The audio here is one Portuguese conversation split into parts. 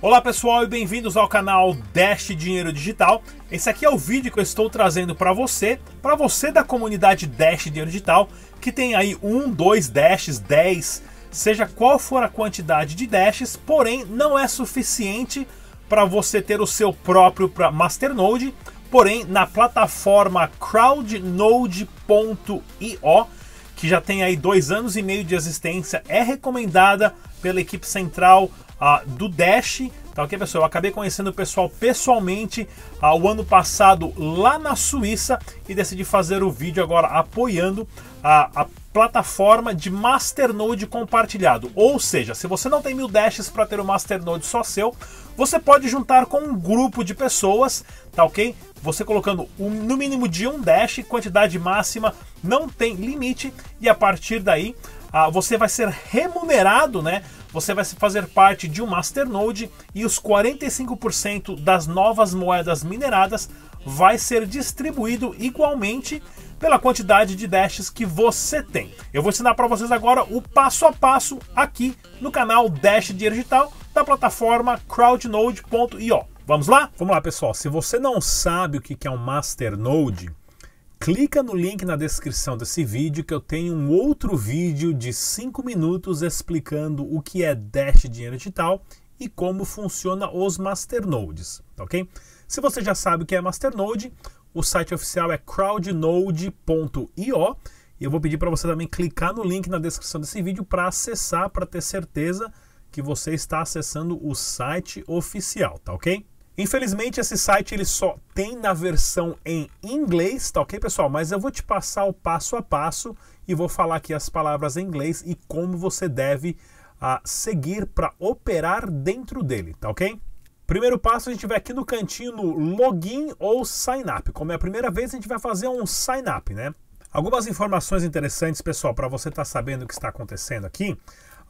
Olá pessoal e bem-vindos ao canal Dash Dinheiro Digital. Esse aqui é o vídeo que eu estou trazendo para você, para você da comunidade Dash Dinheiro Digital, que tem aí um, dois dashes, 10, seja qual for a quantidade de dashes, porém não é suficiente para você ter o seu próprio Masternode, porém na plataforma crowdnode.io que já tem aí dois anos e meio de existência, é recomendada pela equipe central ah, do Dash. Tá ok, pessoal? Eu acabei conhecendo o pessoal pessoalmente ah, o ano passado lá na Suíça e decidi fazer o vídeo agora apoiando a, a plataforma de Masternode compartilhado. Ou seja, se você não tem mil dashes para ter o um Masternode só seu, você pode juntar com um grupo de pessoas, tá ok? Você colocando um, no mínimo de um dash, quantidade máxima não tem limite, e a partir daí ah, você vai ser remunerado né, você vai fazer parte de um masternode e os 45% das novas moedas mineradas vai ser distribuído igualmente pela quantidade de dashes que você tem. Eu vou ensinar para vocês agora o passo a passo aqui no canal Dash Dinheiro Digital da plataforma crowdnode.io. Vamos lá? Vamos lá, pessoal. Se você não sabe o que é um masternode, Clica no link na descrição desse vídeo que eu tenho um outro vídeo de 5 minutos explicando o que é Dash Dinheiro Digital e como funciona os masternodes, tá ok? Se você já sabe o que é masternode, o site oficial é crowdnode.io e eu vou pedir para você também clicar no link na descrição desse vídeo para acessar, para ter certeza que você está acessando o site oficial, tá ok? Infelizmente esse site ele só tem na versão em inglês, tá ok pessoal? Mas eu vou te passar o passo a passo e vou falar aqui as palavras em inglês e como você deve ah, seguir para operar dentro dele, tá ok? Primeiro passo, a gente vai aqui no cantinho no login ou sign up. Como é a primeira vez, a gente vai fazer um sign up, né? Algumas informações interessantes, pessoal, para você estar tá sabendo o que está acontecendo aqui.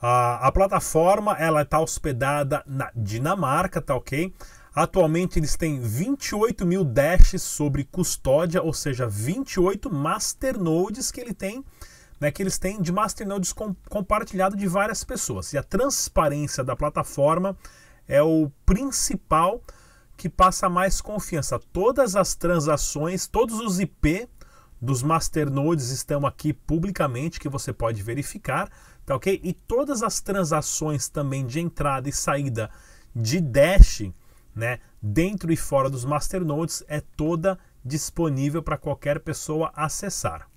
Ah, a plataforma ela está hospedada na Dinamarca, tá ok? Atualmente eles têm 28 mil dashes sobre custódia, ou seja, 28 masternodes que ele tem, né, que eles têm de masternodes com, compartilhado de várias pessoas. E a transparência da plataforma é o principal que passa mais confiança. Todas as transações, todos os IP dos masternodes estão aqui publicamente que você pode verificar, tá ok? E todas as transações também de entrada e saída de Dash né? Dentro e fora dos masternodes é toda disponível para qualquer pessoa acessar.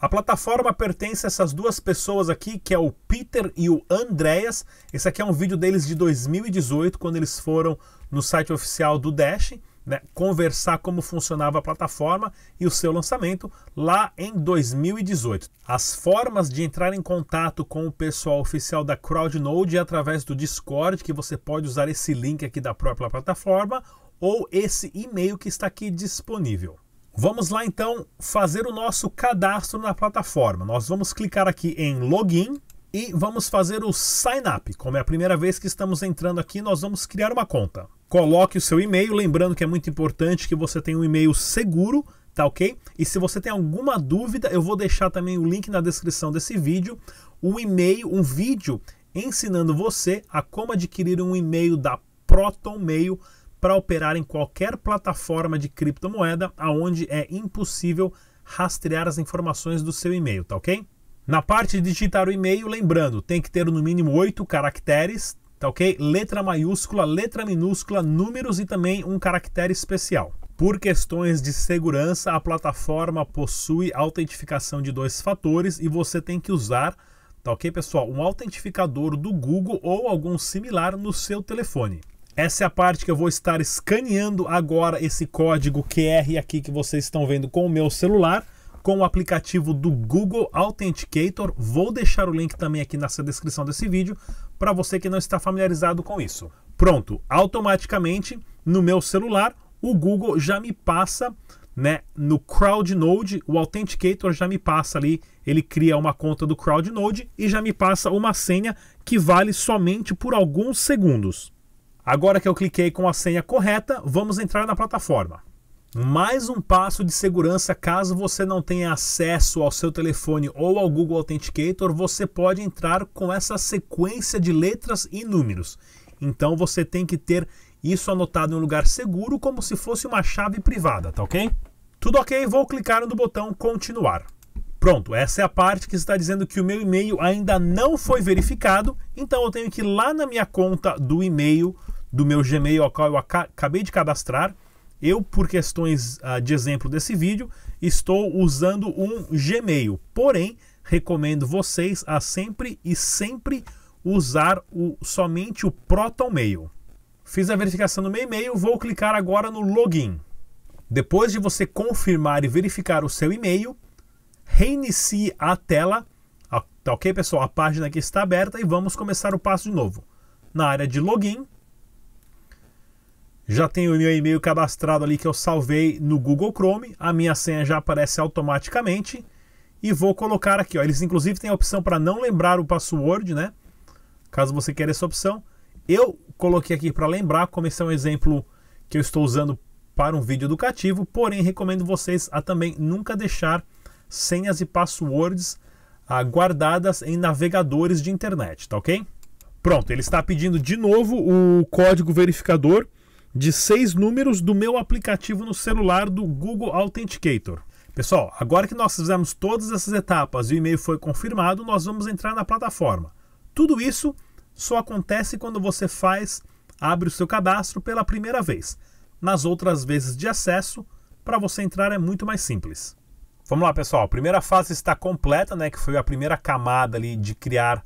A plataforma pertence a essas duas pessoas aqui, que é o Peter e o Andreas. Esse aqui é um vídeo deles de 2018, quando eles foram no site oficial do Dash né, conversar como funcionava a plataforma e o seu lançamento lá em 2018. As formas de entrar em contato com o pessoal oficial da CrowdNode é através do Discord, que você pode usar esse link aqui da própria plataforma ou esse e-mail que está aqui disponível. Vamos lá então fazer o nosso cadastro na plataforma. Nós vamos clicar aqui em login e vamos fazer o sign up. Como é a primeira vez que estamos entrando aqui, nós vamos criar uma conta coloque o seu e-mail, lembrando que é muito importante que você tenha um e-mail seguro, tá ok? E se você tem alguma dúvida, eu vou deixar também o link na descrição desse vídeo, um e-mail, um vídeo ensinando você a como adquirir um e-mail da ProtonMail para operar em qualquer plataforma de criptomoeda aonde é impossível rastrear as informações do seu e-mail, tá ok? Na parte de digitar o e-mail, lembrando, tem que ter no mínimo 8 caracteres, tá ok? Letra maiúscula, letra minúscula, números e também um caractere especial. Por questões de segurança, a plataforma possui autentificação de dois fatores e você tem que usar, tá ok, pessoal? Um autentificador do Google ou algum similar no seu telefone. Essa é a parte que eu vou estar escaneando agora esse código QR aqui que vocês estão vendo com o meu celular com o aplicativo do Google Authenticator. Vou deixar o link também aqui na descrição desse vídeo para você que não está familiarizado com isso. Pronto, automaticamente no meu celular o Google já me passa né, no CrowdNode, o Authenticator já me passa ali, ele cria uma conta do CrowdNode e já me passa uma senha que vale somente por alguns segundos. Agora que eu cliquei com a senha correta, vamos entrar na plataforma. Mais um passo de segurança caso você não tenha acesso ao seu telefone ou ao Google Authenticator, você pode entrar com essa sequência de letras e números. Então você tem que ter isso anotado em um lugar seguro, como se fosse uma chave privada, tá ok? Tudo ok, vou clicar no botão continuar. Pronto, essa é a parte que está dizendo que o meu e-mail ainda não foi verificado, então eu tenho que ir lá na minha conta do e-mail do meu Gmail, ao qual eu acabei de cadastrar, eu, por questões ah, de exemplo desse vídeo, estou usando um Gmail. Porém, recomendo vocês a sempre e sempre usar o, somente o ProtonMail. Fiz a verificação do meu e-mail, vou clicar agora no login. Depois de você confirmar e verificar o seu e-mail, reinicie a tela, tá ok pessoal? A página aqui está aberta e vamos começar o passo de novo. Na área de login, já tenho o meu e-mail cadastrado ali que eu salvei no Google Chrome, a minha senha já aparece automaticamente e vou colocar aqui, ó. Eles inclusive têm a opção para não lembrar o password, né? Caso você queira essa opção, eu coloquei aqui para lembrar, como esse é um exemplo que eu estou usando para um vídeo educativo, porém recomendo vocês a também nunca deixar senhas e passwords ah, guardadas em navegadores de internet, tá ok? Pronto, ele está pedindo de novo o código verificador de seis números do meu aplicativo no celular do Google Authenticator. Pessoal, agora que nós fizemos todas essas etapas e o e-mail foi confirmado, nós vamos entrar na plataforma. Tudo isso só acontece quando você faz, abre o seu cadastro pela primeira vez. Nas outras vezes de acesso, para você entrar é muito mais simples. Vamos lá, pessoal. A primeira fase está completa, né, que foi a primeira camada ali de criar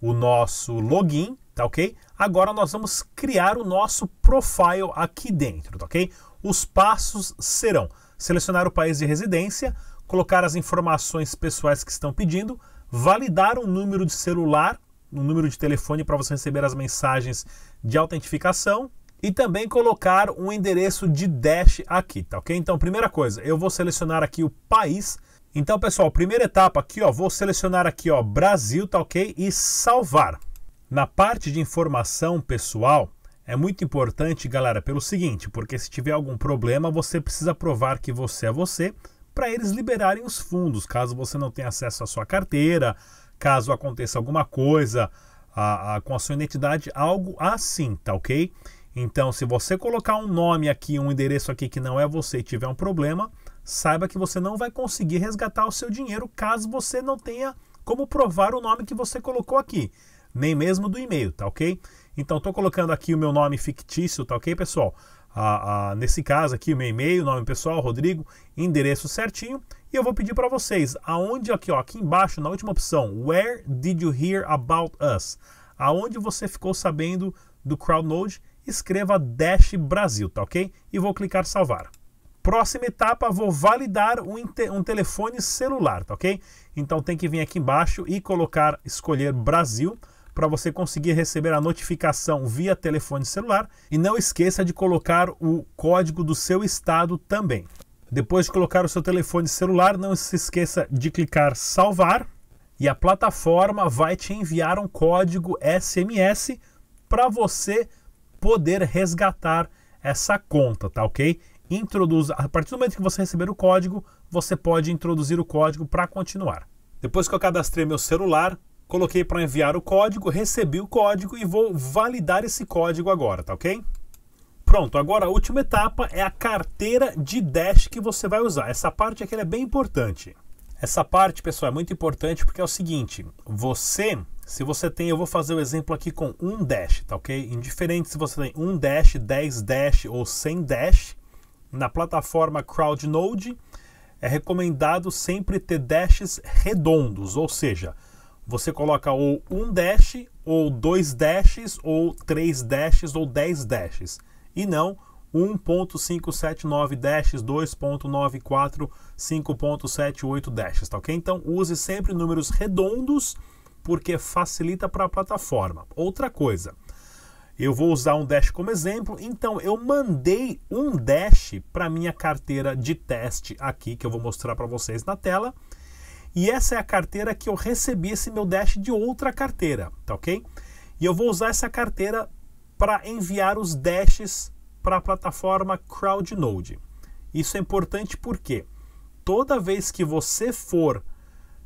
o nosso login, tá OK? Agora nós vamos criar o nosso profile aqui dentro, tá ok? Os passos serão selecionar o país de residência, colocar as informações pessoais que estão pedindo, validar um número de celular, um número de telefone para você receber as mensagens de autentificação e também colocar um endereço de dash aqui, tá ok? Então, primeira coisa, eu vou selecionar aqui o país. Então, pessoal, primeira etapa aqui, ó, vou selecionar aqui, ó, Brasil, tá ok? E salvar. Na parte de informação pessoal, é muito importante, galera, pelo seguinte, porque se tiver algum problema, você precisa provar que você é você para eles liberarem os fundos, caso você não tenha acesso à sua carteira, caso aconteça alguma coisa a, a, com a sua identidade, algo assim, tá ok? Então, se você colocar um nome aqui, um endereço aqui que não é você e tiver um problema, saiba que você não vai conseguir resgatar o seu dinheiro caso você não tenha como provar o nome que você colocou aqui nem mesmo do e-mail, tá ok? Então estou colocando aqui o meu nome fictício, tá ok, pessoal? Ah, ah, nesse caso aqui, o meu e-mail, nome pessoal, Rodrigo, endereço certinho. E eu vou pedir para vocês, aonde aqui, ó, aqui embaixo, na última opção, Where did you hear about us? Aonde você ficou sabendo do CrowdNode? Escreva Dash Brasil, tá ok? E vou clicar salvar. Próxima etapa, vou validar um, um telefone celular, tá ok? Então tem que vir aqui embaixo e colocar, escolher Brasil para você conseguir receber a notificação via telefone celular e não esqueça de colocar o código do seu estado também. Depois de colocar o seu telefone celular, não se esqueça de clicar salvar e a plataforma vai te enviar um código SMS para você poder resgatar essa conta, tá ok? Introduza, a partir do momento que você receber o código, você pode introduzir o código para continuar. Depois que eu cadastrei meu celular, coloquei para enviar o código, recebi o código e vou validar esse código agora, tá ok? Pronto, agora a última etapa é a carteira de Dash que você vai usar. Essa parte aqui é bem importante. Essa parte, pessoal, é muito importante porque é o seguinte, você, se você tem, eu vou fazer o um exemplo aqui com um Dash, tá ok? Indiferente se você tem um Dash, 10 Dash ou 100 Dash, na plataforma CrowdNode é recomendado sempre ter dashes redondos, ou seja, você coloca ou um dash, ou dois dashes, ou três dashes, ou dez dashes. E não 1.579 dashes, 2.94, 5.78 dashes, tá ok? Então use sempre números redondos porque facilita para a plataforma. Outra coisa, eu vou usar um dash como exemplo, então eu mandei um dash para minha carteira de teste aqui que eu vou mostrar para vocês na tela e essa é a carteira que eu recebi esse meu Dash de outra carteira, tá ok? E eu vou usar essa carteira para enviar os Dashes para a plataforma CrowdNode. Isso é importante porque toda vez que você for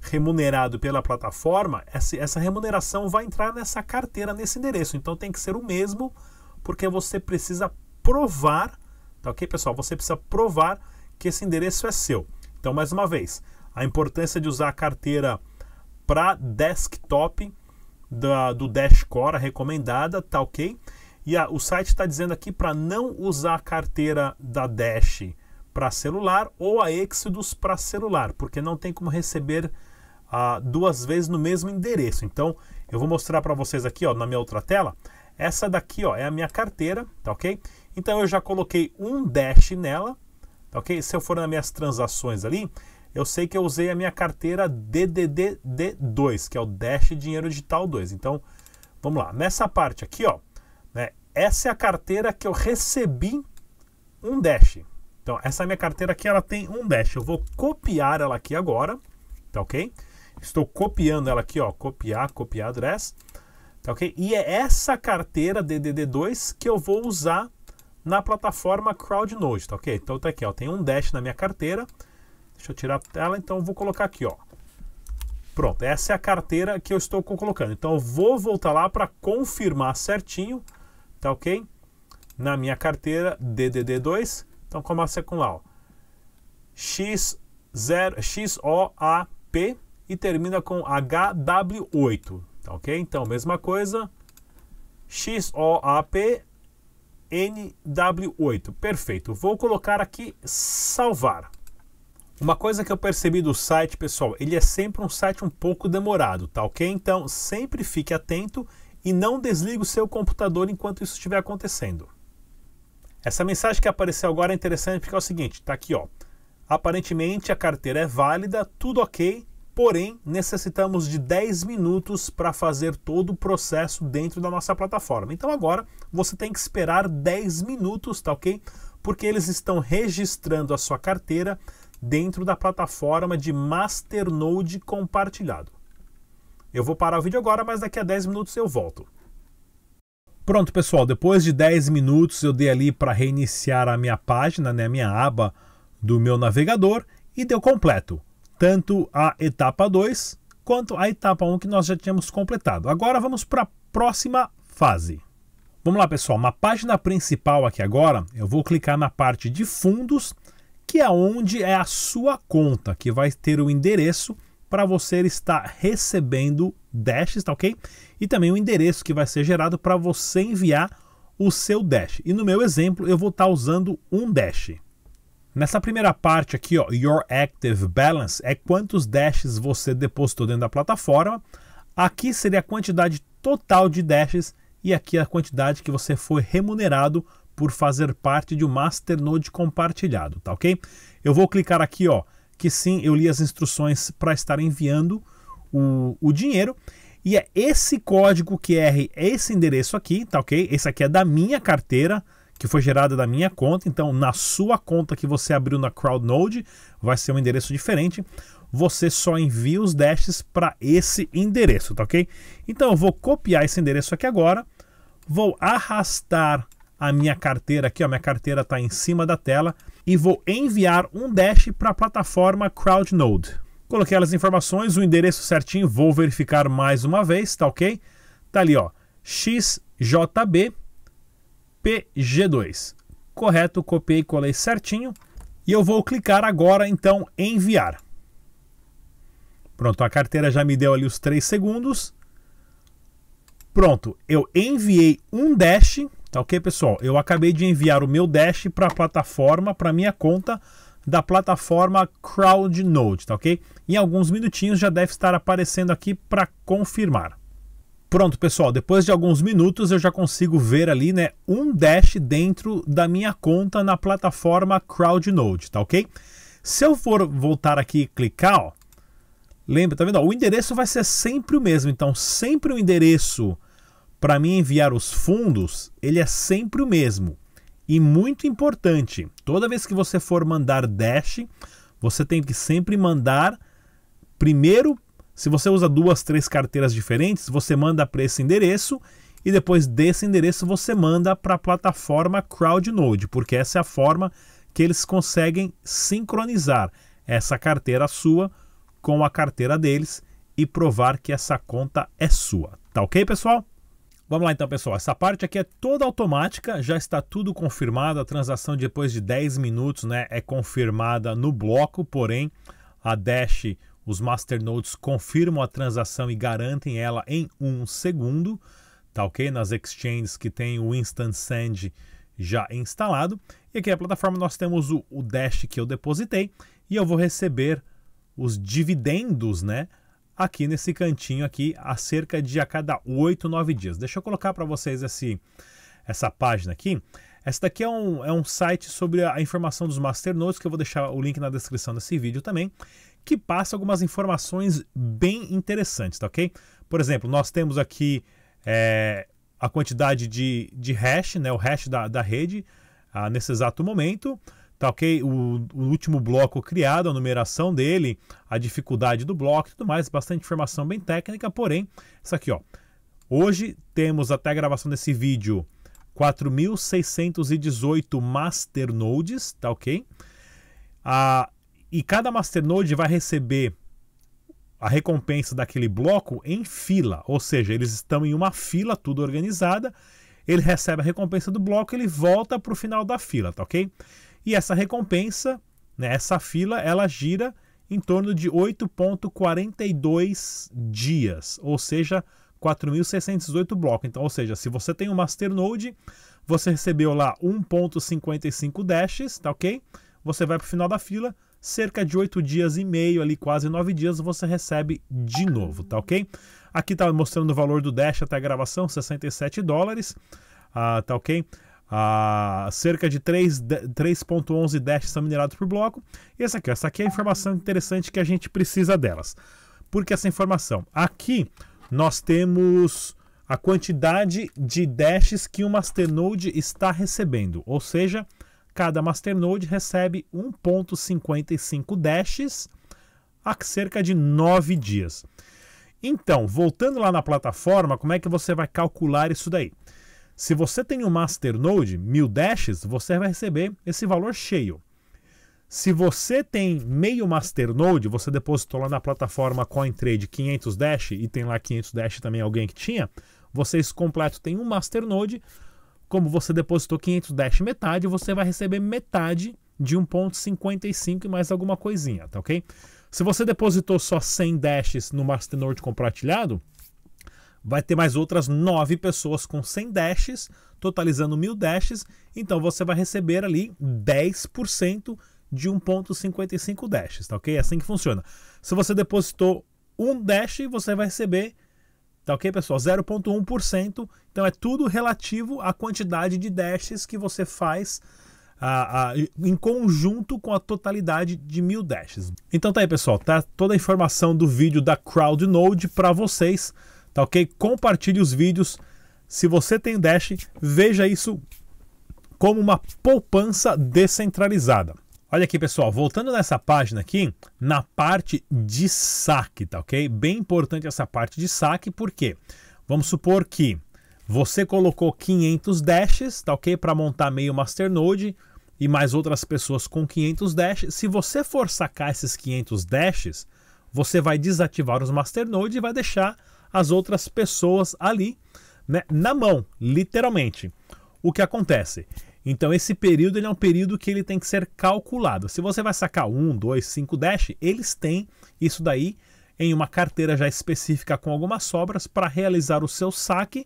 remunerado pela plataforma, essa remuneração vai entrar nessa carteira, nesse endereço. Então tem que ser o mesmo, porque você precisa provar, tá ok, pessoal? Você precisa provar que esse endereço é seu. Então, mais uma vez, a importância de usar a carteira para desktop da, do Dashcore, a recomendada, tá ok? E a, o site está dizendo aqui para não usar a carteira da Dash para celular ou a Exodus para celular, porque não tem como receber ah, duas vezes no mesmo endereço. Então, eu vou mostrar para vocês aqui ó, na minha outra tela. Essa daqui ó, é a minha carteira, tá ok? Então, eu já coloquei um Dash nela, tá ok? Se eu for nas minhas transações ali, eu sei que eu usei a minha carteira DDDD2, que é o Dash Dinheiro Digital 2. Então, vamos lá. Nessa parte aqui, ó, né, essa é a carteira que eu recebi um Dash. Então, essa minha carteira aqui, ela tem um Dash. Eu vou copiar ela aqui agora, tá ok? Estou copiando ela aqui, ó, copiar, copiar address, tá ok? E é essa carteira DDD2 que eu vou usar na plataforma CrowdNode, tá ok? Então, tá aqui, ó, tem um Dash na minha carteira, Deixa eu tirar a tela, então eu vou colocar aqui, ó. Pronto, essa é a carteira que eu estou colocando. Então eu vou voltar lá para confirmar certinho, tá ok? Na minha carteira DDD2. Então começa com lá, ó. X0, XOAP e termina com HW8, tá ok? Então mesma coisa, XOAP NW8. Perfeito. Vou colocar aqui salvar. Uma coisa que eu percebi do site, pessoal, ele é sempre um site um pouco demorado, tá ok? Então sempre fique atento e não desligue o seu computador enquanto isso estiver acontecendo. Essa mensagem que apareceu agora é interessante porque é o seguinte, tá aqui ó. Aparentemente a carteira é válida, tudo ok, porém necessitamos de 10 minutos para fazer todo o processo dentro da nossa plataforma. Então agora você tem que esperar 10 minutos, tá ok? Porque eles estão registrando a sua carteira dentro da plataforma de Masternode compartilhado. Eu vou parar o vídeo agora, mas daqui a 10 minutos eu volto. Pronto, pessoal, depois de 10 minutos eu dei ali para reiniciar a minha página, né, a minha aba do meu navegador e deu completo, tanto a etapa 2 quanto a etapa 1 um que nós já tínhamos completado. Agora vamos para a próxima fase. Vamos lá, pessoal, na página principal aqui agora, eu vou clicar na parte de fundos que é onde é a sua conta, que vai ter o endereço para você estar recebendo Dash, tá ok? E também o endereço que vai ser gerado para você enviar o seu dash. E no meu exemplo, eu vou estar tá usando um dash. Nessa primeira parte aqui, ó, Your Active Balance é quantos dashes você depositou dentro da plataforma. Aqui seria a quantidade total de dashes e aqui a quantidade que você foi remunerado por fazer parte de um masternode compartilhado, tá ok? Eu vou clicar aqui, ó, que sim, eu li as instruções para estar enviando o, o dinheiro. E é esse código QR, é esse endereço aqui, tá ok? Esse aqui é da minha carteira, que foi gerada da minha conta. Então, na sua conta que você abriu na CrowdNode, vai ser um endereço diferente. Você só envia os dashes para esse endereço, tá ok? Então, eu vou copiar esse endereço aqui agora, vou arrastar a minha carteira aqui, ó, minha carteira está em cima da tela e vou enviar um dash para a plataforma CrowdNode. Coloquei as informações, o endereço certinho, vou verificar mais uma vez, tá ok? Tá ali, ó, xjb pg2. Correto, copiei e colei certinho. E eu vou clicar agora, então, em enviar. Pronto, a carteira já me deu ali os 3 segundos. Pronto, eu enviei um dash Tá ok, pessoal? Eu acabei de enviar o meu Dash para a plataforma, para minha conta da plataforma CrowdNode, tá ok? Em alguns minutinhos já deve estar aparecendo aqui para confirmar. Pronto, pessoal, depois de alguns minutos eu já consigo ver ali, né, um dash dentro da minha conta na plataforma CrowdNode, tá ok? Se eu for voltar aqui e clicar, ó, lembra, tá vendo? Ó, o endereço vai ser sempre o mesmo, então sempre o endereço para mim enviar os fundos, ele é sempre o mesmo. E muito importante, toda vez que você for mandar Dash, você tem que sempre mandar primeiro, se você usa duas, três carteiras diferentes, você manda para esse endereço e depois desse endereço você manda para a plataforma CrowdNode, porque essa é a forma que eles conseguem sincronizar essa carteira sua com a carteira deles e provar que essa conta é sua. Tá OK, pessoal? Vamos lá então, pessoal. Essa parte aqui é toda automática, já está tudo confirmado. A transação depois de 10 minutos né, é confirmada no bloco, porém a Dash, os masternodes confirmam a transação e garantem ela em um segundo, tá ok? Nas exchanges que tem o Instant Send já instalado. E aqui na plataforma nós temos o, o Dash que eu depositei e eu vou receber os dividendos, né? aqui nesse cantinho aqui a cerca de a cada 8, 9 dias. Deixa eu colocar para vocês esse, essa página aqui. Essa daqui é um, é um site sobre a informação dos masternodes, que eu vou deixar o link na descrição desse vídeo também, que passa algumas informações bem interessantes, tá ok? Por exemplo, nós temos aqui é, a quantidade de, de hash, né, o hash da, da rede ah, nesse exato momento. Tá ok? O, o último bloco criado, a numeração dele, a dificuldade do bloco e tudo mais, bastante informação bem técnica, porém, isso aqui, ó. Hoje temos até a gravação desse vídeo 4.618 masternodes, tá ok? Ah, e cada masternode vai receber a recompensa daquele bloco em fila, ou seja, eles estão em uma fila, tudo organizada. Ele recebe a recompensa do bloco, ele volta para o final da fila, tá ok? E essa recompensa, né, essa fila, ela gira em torno de 8.42 dias, ou seja, 4.608 blocos. Então, ou seja, se você tem um Masternode, você recebeu lá 1.55 dashes, tá ok? Você vai para o final da fila, cerca de 8 dias e meio, ali quase 9 dias, você recebe de novo, tá ok? Aqui está mostrando o valor do dash até a gravação, 67 dólares, ah, tá ok? a ah, cerca de 3.11 dash são minerados por bloco. E essa aqui, essa aqui é a informação interessante que a gente precisa delas. Porque essa informação aqui nós temos a quantidade de dashes que o masternode está recebendo, ou seja, cada masternode recebe 1.55 dashes a cerca de 9 dias. Então, voltando lá na plataforma, como é que você vai calcular isso daí? Se você tem um masternode, mil dashes, você vai receber esse valor cheio. Se você tem meio masternode, você depositou lá na plataforma CoinTrade 500 dash e tem lá 500 dash também alguém que tinha, vocês completo tem um masternode, como você depositou 500 dash metade, você vai receber metade de 1.55 e mais alguma coisinha, tá ok? Se você depositou só 100 dashes no masternode compartilhado, vai ter mais outras 9 pessoas com 100 dashes, totalizando 1000 dashes, então você vai receber ali 10% de 1.55 dashes, tá ok? É assim que funciona. Se você depositou um dash, você vai receber, tá ok, pessoal? 0.1%. Então é tudo relativo à quantidade de dashes que você faz a, a, em conjunto com a totalidade de mil dashes. Então tá aí, pessoal. Tá toda a informação do vídeo da CrowdNode para vocês tá ok? Compartilhe os vídeos. Se você tem Dash, veja isso como uma poupança descentralizada. Olha aqui, pessoal, voltando nessa página aqui, na parte de saque, tá ok? Bem importante essa parte de saque, porque vamos supor que você colocou 500 dashes, tá ok? Para montar meio masternode e mais outras pessoas com 500 dashes. Se você for sacar esses 500 dashes, você vai desativar os masternodes e vai deixar as outras pessoas ali né, na mão, literalmente. O que acontece? Então, esse período ele é um período que ele tem que ser calculado. Se você vai sacar 1, 2, 5 dash, eles têm isso daí em uma carteira já específica com algumas sobras para realizar o seu saque,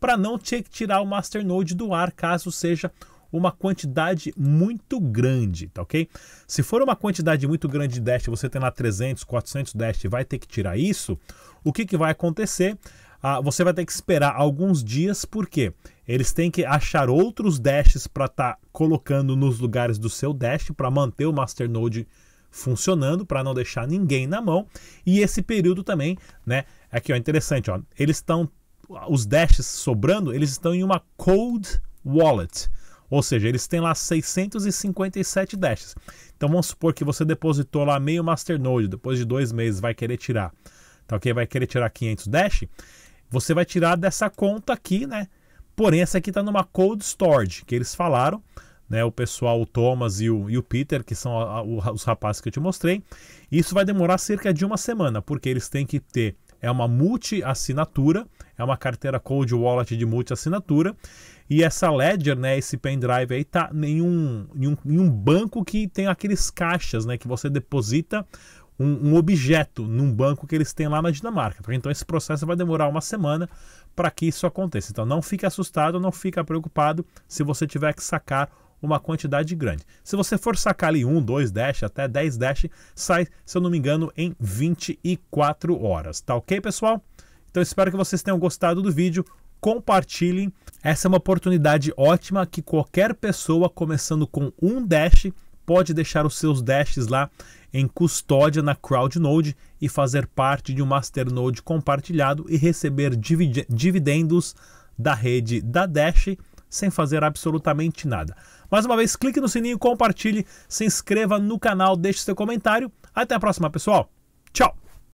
para não ter que tirar o Masternode do ar caso seja uma quantidade muito grande, tá ok? Se for uma quantidade muito grande de dash, você tem lá 300, 400 dash, vai ter que tirar isso. O que, que vai acontecer? Ah, você vai ter que esperar alguns dias, porque eles têm que achar outros dashes para estar tá colocando nos lugares do seu dash para manter o masternode funcionando, para não deixar ninguém na mão. E esse período também, né? Aqui ó, interessante, ó. Eles estão os dashes sobrando, eles estão em uma cold wallet. Ou seja, eles têm lá 657 dashes. Então vamos supor que você depositou lá meio masternode, depois de dois meses vai querer tirar tá ok? Vai querer tirar 500 Dash, você vai tirar dessa conta aqui, né? Porém, essa aqui está numa cold storage, que eles falaram, né? O pessoal, o Thomas e o, e o Peter, que são a, a, os rapazes que eu te mostrei. Isso vai demorar cerca de uma semana, porque eles têm que ter é uma multi-assinatura, é uma carteira Cold Wallet de multi-assinatura, e essa Ledger, né, esse pendrive aí tá em um, em um, em um banco que tem aqueles caixas, né, que você deposita um, um objeto num banco que eles têm lá na Dinamarca. Tá? Então esse processo vai demorar uma semana para que isso aconteça. Então não fique assustado, não fique preocupado se você tiver que sacar uma quantidade grande. Se você for sacar ali 1, 2 dash, até 10 dash, sai, se eu não me engano, em 24 horas. Tá ok, pessoal? Então espero que vocês tenham gostado do vídeo. Compartilhem. Essa é uma oportunidade ótima que qualquer pessoa começando com um dash pode deixar os seus dashes lá em custódia na CrowdNode e fazer parte de um masternode compartilhado e receber dividendos da rede da Dash sem fazer absolutamente nada. Mais uma vez, clique no sininho, compartilhe, se inscreva no canal, deixe seu comentário. Até a próxima, pessoal. Tchau!